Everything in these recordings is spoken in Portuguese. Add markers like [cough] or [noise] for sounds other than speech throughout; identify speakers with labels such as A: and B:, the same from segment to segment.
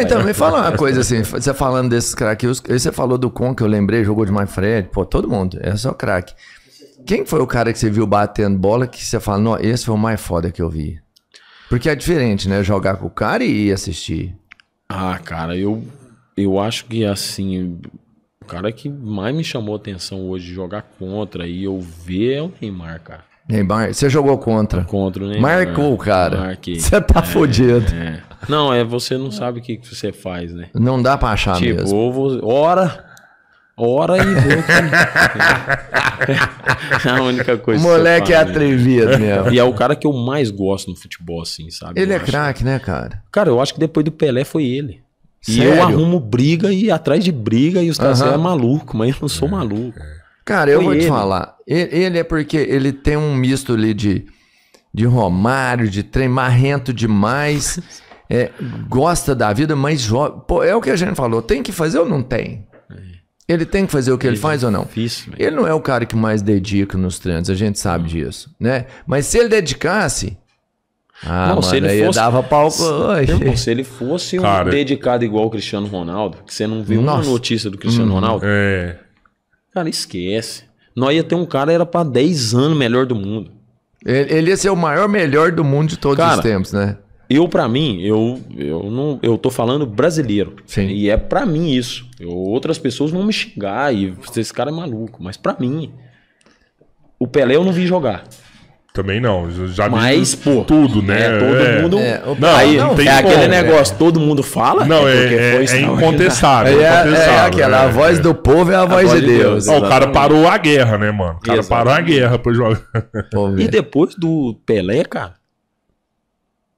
A: Então, me fala uma [laughs] coisa assim,
B: você falando desses craques, você falou do Con que eu lembrei, jogou demais Fred, pô, todo mundo, é só craque. Quem foi o cara que você viu batendo bola que você fala, não, esse foi o mais foda que eu vi? Porque é diferente, né? Jogar com o cara e assistir. Ah, cara, eu, eu acho que assim, o cara que mais me chamou atenção hoje jogar contra e eu ver é o Neymar, cara.
A: Neymar, você jogou contra.
B: Contra o Neymar. Marcou, cara. Marquei. Você tá é, fodido. É. Não, é você não sabe o que, que você faz, né? Não dá pra achar tipo, mesmo. Tipo, hora ora, ora e vê. [laughs] é a única coisa Moleque que é né? atrevido né? mesmo. E é o cara que eu mais gosto no futebol, assim, sabe? Ele eu é craque, né, cara? Cara, eu acho que depois do Pelé foi ele. Sério? E eu arrumo briga e atrás de briga e os caras uhum. é maluco, mas eu não sou é. maluco.
A: Cara, eu Foi vou te falar.
B: Ele, ele, é porque ele tem um misto ali de, de Romário, de trem marrento demais. [laughs] é, gosta da vida, mas pô, é o que a gente falou. Tem que fazer ou não tem? É. Ele tem que fazer o que ele, ele é faz é ou não? Difícil, né? ele não é o cara que mais dedica nos treinos, a gente sabe disso, né? Mas se ele dedicasse, ah, não, mano, se ele fosse, dava pau. Se, se ele fosse cara, um dedicado igual o Cristiano Ronaldo, que você não vê nossa. uma notícia do Cristiano hum, Ronaldo, é. Cara, esquece. Nós ia ter um cara, era para 10 anos melhor do mundo. Ele, ele ia ser o
A: maior melhor do mundo de todos cara, os tempos, né?
B: Eu, para mim, eu, eu não eu tô falando brasileiro. Sim. E é para mim isso. Eu, outras pessoas vão me xingar e esse cara é maluco. Mas para mim, o Pelé eu não vi jogar.
A: Também não, já Mas, pô, tudo, né? É, todo é. mundo. É, não, aí, não, é aquele negócio,
B: todo mundo fala. Não, é, é, é, é incontestável. [laughs] É, é aquela, a né? voz
A: do povo é a, a voz de Deus. Deus ó, o cara parou a guerra, né, mano? O cara exatamente. parou a guerra pra jogar. e depois do
B: Pelé, cara,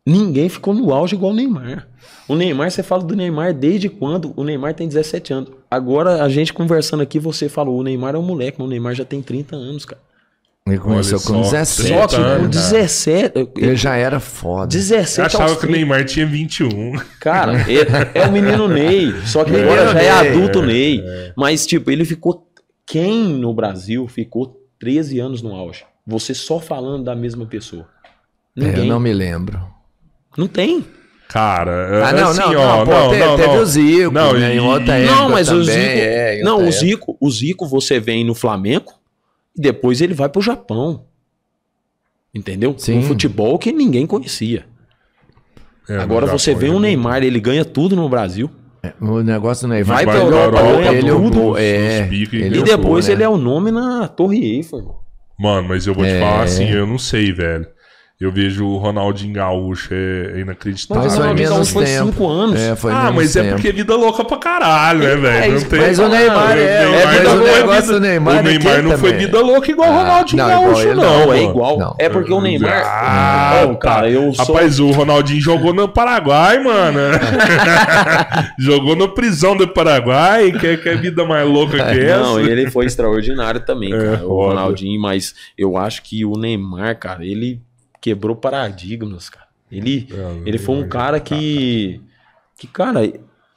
B: ninguém ficou no auge igual o Neymar. O Neymar, você fala do Neymar desde quando? O Neymar tem 17 anos. Agora, a gente conversando aqui, você falou, o Neymar é um moleque, mas o Neymar já tem 30 anos, cara.
A: Ele começou com 17. Só que com 17. Ele já era foda. 17 eu achava que o Neymar tinha 21. Cara, [laughs] é, é o menino Ney. Só que é, agora já é, é adulto Ney. É.
B: Mas, tipo, ele ficou. Quem no Brasil ficou 13 anos no auge? Você só falando da mesma pessoa.
A: É, Ninguém. eu não me lembro. Não tem. Cara, é ah, não, assim, não, ó, não, pô, não, te, não, teve o Zico, não, né, e... em outra Não, mas o Zico. não, o
B: Zico, o Zico, você vem no Flamengo, e depois ele vai para o Japão. Entendeu? Sim. Um futebol que ninguém conhecia. É, Agora você vê um Neymar, ele ganha tudo no Brasil. É, o negócio do Neymar vai, vai é Europa, ele é tudo. É, ele e depois né? ele é o nome na Torre Eiffel.
A: Mano, mas eu vou te falar assim, eu não sei, velho. Eu vejo o Ronaldinho Gaúcho, é, é inacreditável. Mas o Ronaldinho Gaúcho foi cinco anos. É, foi ah, mas é tempo. é porque é vida louca pra caralho, né, é, velho? Não tem... Mas o Neymar é, Neymar mas o negócio do Neymar O Neymar não foi vida louca igual o ah, Ronaldinho Gaúcho, não. É igual. É porque o Neymar... Ah, cara, tá. eu sou... Rapaz, o Ronaldinho jogou no Paraguai, mano. [laughs] Jogou na prisão do Paraguai, que é vida mais louca que essa. Não, ele foi
B: extraordinário também, cara, o Ronaldinho, mas eu acho que o Neymar, cara, ele quebrou paradigmas, cara. Ele, é, ele foi um cara tá, tá, que. Que, cara,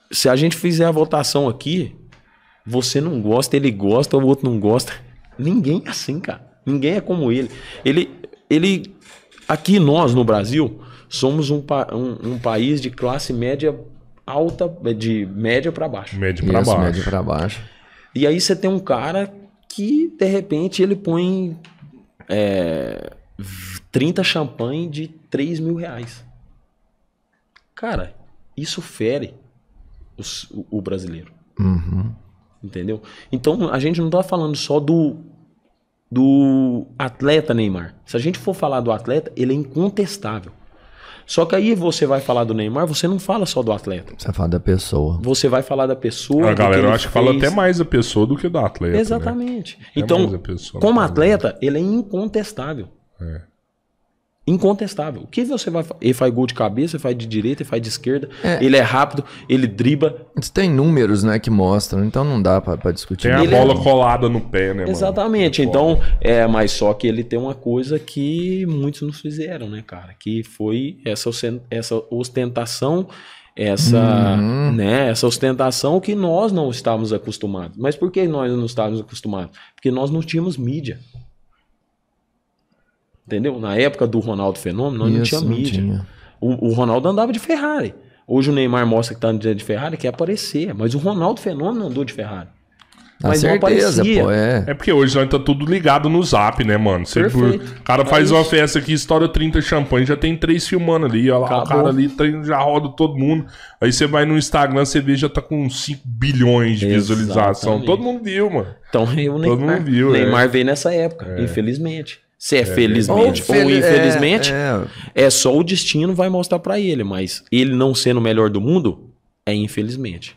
B: se a gente fizer a votação aqui, você não gosta, ele gosta, o outro não gosta. Ninguém é assim, cara. Ninguém é como ele. Ele. ele aqui nós, no Brasil, somos um, um, um país de classe média alta, de média para baixo. Média para baixo. Média para baixo. E aí você tem um cara que, de repente, ele põe. É, 30 champanhe de 3 mil reais. Cara, isso fere os, o, o, brasileiro. Uhum. Entendeu? Então a gente não está falando só do, do atleta Neymar. Se a gente for falar do atleta, ele é incontestável. Só que aí você vai falar do Neymar, você não fala só do atleta.
A: Você fala da pessoa.
B: Você vai falar da pessoa. A galera, eu acho que fala até
A: mais da pessoa do que do atleta. Né? Exatamente. É então, né? Então, como
B: atleta, ele é incontestável. É incontestável. O que você vai Ele faz gol de cabeça, ele faz de direita, ele faz de esquerda, é. ele é rápido, ele driba. Tem números, né, que mostram, então não dá para discutir. Tem ele a é bola é... colada no pé, né, Exatamente. Mano? É então, é, mas só que ele tem uma coisa que muitos nos fizeram, né, cara, que foi essa essa ostentação essa, uhum. né, essa ostentação que nós não estávamos acostumados. Mas por que nós não estávamos acostumados? Porque nós não tínhamos mídia. Entendeu? Na época do Ronaldo Fenômeno, nós Isso, não tinha mídia. tinha. O, o, Ronaldo andava de Ferrari. Hoje o Neymar mostra que tá de Ferrari, quer aparecer. Mas o Ronaldo Fenômeno andou de Ferrari. mas certeza, não aparecia. Pô,
A: é. é porque hoje nós tá tudo ligado no zap, né, mano? Você por... cara é faz uma festa aqui, estoura 30 champanhe, já tem três filmando ali, ó lá, o cara ali tá, já roda todo mundo. Aí você vai no Instagram, você vê, já tá com 5 bilhões de visualização. Exatamente. Todo mundo viu, mano. Então eu Neymar, Todo mundo viu, é. Neymar é. veio nessa época, é.
B: infelizmente. Se é, é felizmente ou, infelizmente, é, é. é só o destino vai mostrar para ele, mas ele não sendo o melhor do mundo é infelizmente.